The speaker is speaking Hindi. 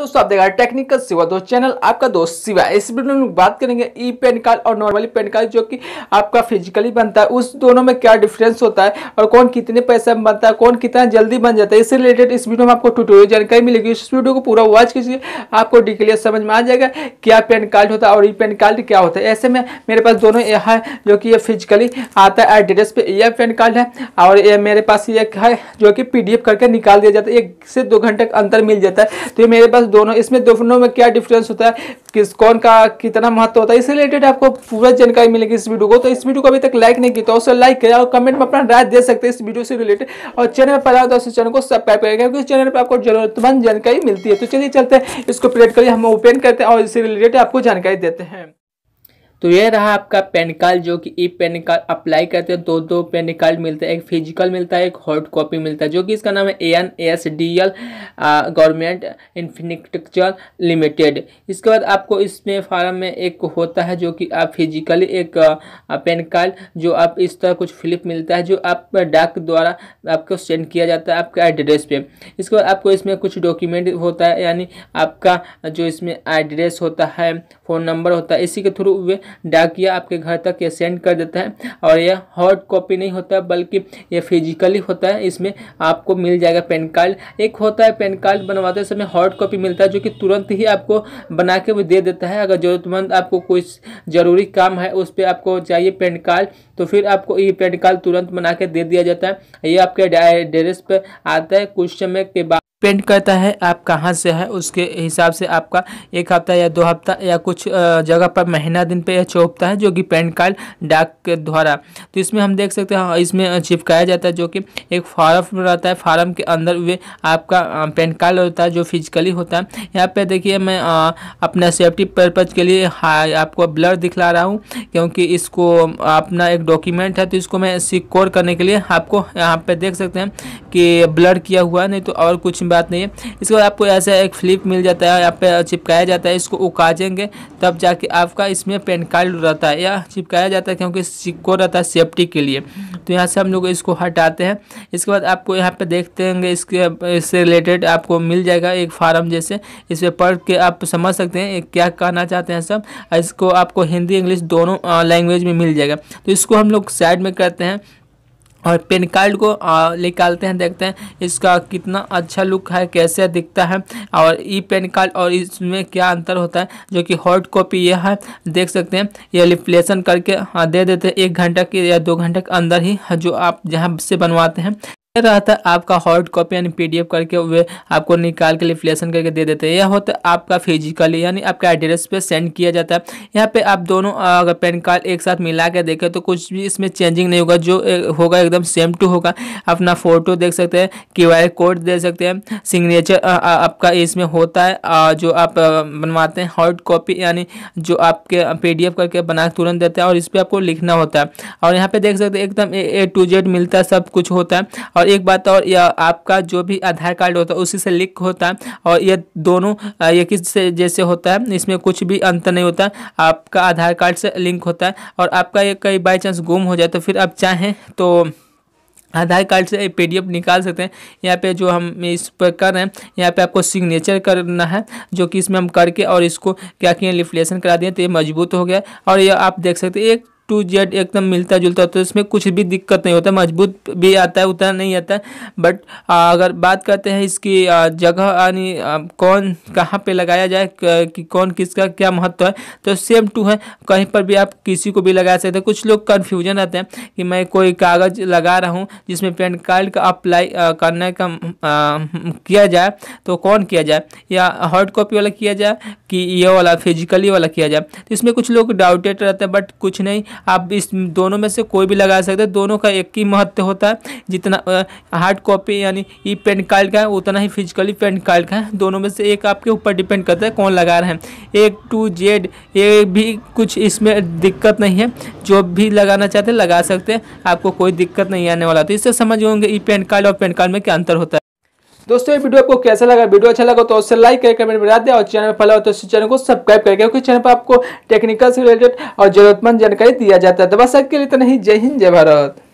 दोस्तों आप देखा टेक्निकल सेवा दोस्त चैनल आपका दोस्त सिवा इस वीडियो में बात करेंगे ई पेन कार्ड और नॉर्मली पेन कार्ड जो कि आपका फिजिकली बनता है उस दोनों में क्या डिफरेंस होता है और कौन कितने पैसे में बनता है कौन कितना जल्दी बन जाता है इससे रिलेटेड इस वीडियो में आपको टूटोरियल जानकारी मिलेगी इस वीडियो को पूरा वॉच कीजिए आपको डिक्लियर समझ में आ जाएगा क्या पेन कार्ड होता है और ई पेन कार्ड क्या होता है ऐसे में मेरे पास दोनों यह है जो कि ये फिजिकली आता है एड्रेस पर यह पेन कार्ड है और ये मेरे पास ये है जो कि पीडीएफ करके निकाल दिया जाता है एक से दो घंटे का अंतर मिल जाता है तो ये मेरे पास दोनों इसमें दोनों में क्या डिफरेंस होता है किस कौन का कितना महत्व होता है इससे रिलेटेड आपको पूरा जानकारी मिलेगी इस वीडियो को तो इस वीडियो को अभी तक लाइक नहीं किया तो उसे लाइक करें और कमेंट में अपना राय दे सकते हैं इस वीडियो से रिलेटेड और चैनल पर पहला तो उस चैनल को सब्सक्राइब करेंगे क्योंकि चैनल पर आपको जरूरतमंद जानकारी मिलती है तो चलिए चलते हैं इसको प्रेट करिए हम ओपन करते हैं और इससे रिलेटेड आपको जानकारी देते हैं तो ये रहा आपका पेन कार्ड जो कि ई पेन कार्ड अप्लाई करते हैं दो दो पेन कार्ड मिलते हैं एक फिजिकल मिलता है एक हॉट कॉपी मिलता है जो कि इसका नाम है A N S D L government infrastructure limited इसके बाद आपको इसमें फार्म में एक होता है जो कि आप फिजिकली एक पेन कार्ड जो आप इस तरह कुछ फ्लिप मिलता है जो आप डाक द्वारा आपको सेंड किया जाता है आपके एड्रेस पे इसके बाद आपको इसमें कुछ डॉक्यूमेंट होता है यानी आपका जो इसमें एड्रेस होता है फ़ोन नंबर होता है इसी के थ्रू वे डाकिया आपके घर तक ये सेंड कर देता है और यह हॉट कॉपी नहीं होता है, बल्कि यह फिजिकली होता है इसमें आपको मिल जाएगा पेन कार्ड एक होता है पेन कार्ड बनवाते समय हॉट कॉपी मिलता है जो कि तुरंत ही आपको बना के वो दे देता है अगर ज़रूरतमंद आपको कोई ज़रूरी काम है उस पर आपको चाहिए पेन कार्ड तो फिर आपको ये पेन कार्ड तुरंत बना के दे दिया जाता है ये आपके एड्रेस पर आता है कुछ समय के बाद पेंट करता है आप कहाँ से हैं उसके हिसाब से आपका एक हफ्ता या दो हफ्ता या कुछ जगह पर महीना दिन पे यह चौपता है जो कि पैन कार्ड डाक के द्वारा तो इसमें हम देख सकते हैं हाँ, इसमें चिपकाया जाता है जो कि एक फार्म रहता है फार्म के अंदर वे आपका पैन कार्ड होता है जो फिजिकली होता है यहाँ पे देखिए मैं अपना सेफ्टी पर्पज़ के लिए हाँ, आपको ब्लर दिखला रहा हूँ क्योंकि इसको अपना एक डॉक्यूमेंट है तो इसको मैं सिक्योर करने के लिए आपको यहाँ पर देख सकते हैं कि ब्लर किया हुआ नहीं तो और कुछ बात नहीं है इसके बाद आपको ऐसा एक फ्लिप मिल जाता है यहाँ पर चिपकाया जाता है इसको उकाजेंगे तब जाके आपका इसमें पेन निकाल रहता है यह चिपकाया जाता है क्योंकि सिक्को रहता है सेफ्टी के लिए तो यहाँ से हम लोग इसको हटाते हैं इसके बाद आपको यहाँ पे देखते होंगे इसके इससे रिलेटेड आपको मिल जाएगा एक फार्म जैसे इस पर पढ़ के आप समझ सकते हैं क्या कहना चाहते हैं सब इसको आपको हिंदी इंग्लिश दोनों लैंग्वेज में मिल जाएगा तो इसको हम लोग साइड में करते हैं और पेन कार्ड को निकालते हैं देखते हैं इसका कितना अच्छा लुक है कैसे दिखता है और ई पेन कार्ड और इसमें क्या अंतर होता है जो कि हॉट कॉपी यह है देख सकते हैं ये रिप्लेसन करके दे देते हैं एक घंटा के या दो घंटे के अंदर ही जो आप जहाँ से बनवाते हैं रहा था आपका हार्ड कॉपी यानी पीडीएफ करके वे आपको निकाल के रिफ्लेशन करके दे देते हैं यह होता है आपका फिजिकली यानी आपके एड्रेस पे सेंड किया जाता है यहाँ पे आप दोनों अगर पैन कार्ड एक साथ मिला के देखें तो कुछ भी इसमें चेंजिंग नहीं होगा जो होगा एकदम सेम टू होगा अपना फ़ोटो देख सकते हैं क्यू कोड दे सकते हैं सिग्नेचर आपका इसमें होता है जो आप बनवाते हैं हार्ड कॉपी यानी जो आपके एफ करके बना तुरंत देते हैं और इस पर आपको लिखना होता है और यहाँ पे देख सकते हैं एकदम ए टू जेड मिलता है सब कुछ होता है और एक बात और यह आपका जो भी आधार कार्ड होता है उसी से लिंक होता है और यह दोनों ये किस से जैसे होता है इसमें कुछ भी अंतर नहीं होता आपका आधार कार्ड से लिंक होता है और आपका ये कहीं बाई चांस गुम हो जाए तो फिर आप चाहें तो आधार कार्ड से पीडीएफ निकाल सकते हैं यहाँ पे जो हम इस पर कर रहे हैं यहाँ पे आपको सिग्नेचर करना है जो कि इसमें हम करके और इसको क्या किए रिफ्लेशन करा दिए तो ये मजबूत हो गया और ये आप देख सकते हैं एक टू जेड एकदम मिलता जुलता होता है इसमें कुछ भी दिक्कत नहीं होता मजबूत भी आता है उतना नहीं आता बट अगर बात करते हैं इसकी जगह यानी कौन कहाँ पे लगाया जाए कि कौन किसका क्या महत्व है तो सेम टू है कहीं पर भी आप किसी को भी लगा सकते हैं कुछ लोग कन्फ्यूजन रहते हैं कि मैं कोई कागज़ लगा रहा हूँ जिसमें पैन कार्ड का अप्लाई करने का किया जाए तो कौन किया जाए या हार्ड कॉपी वाला किया जाए कि ये वाला फिजिकली वाला किया जाए तो इसमें कुछ लोग डाउटेड रहते हैं बट कुछ नहीं आप इस दोनों में से कोई भी लगा सकते हैं दोनों का एक ही महत्व होता है जितना हार्ड कॉपी यानी ई पेन कार्ड का है उतना ही फिजिकली पेन कार्ड का है दोनों में से एक आपके ऊपर डिपेंड करता है कौन लगा रहे हैं एक टू जेड ये भी कुछ इसमें दिक्कत नहीं है जो भी लगाना चाहते हैं लगा सकते हैं आपको कोई दिक्कत नहीं आने वाला तो इससे समझ होंगे ई पेन कार्ड और पेन कार्ड में क्या अंतर होता है दोस्तों ये वीडियो आपको कैसा लगा वीडियो अच्छा लगा तो उससे लाइक करके कमेंट बना दे और चैनल में फैला हो तो उस चैनल को सब्सक्राइब करके क्योंकि चैनल पर आपको टेक्निकल से रिलेटेड और जरूरतमंद जानकारी दिया जाता है तो बस आज लिए तो नहीं जय हिंद जय भारत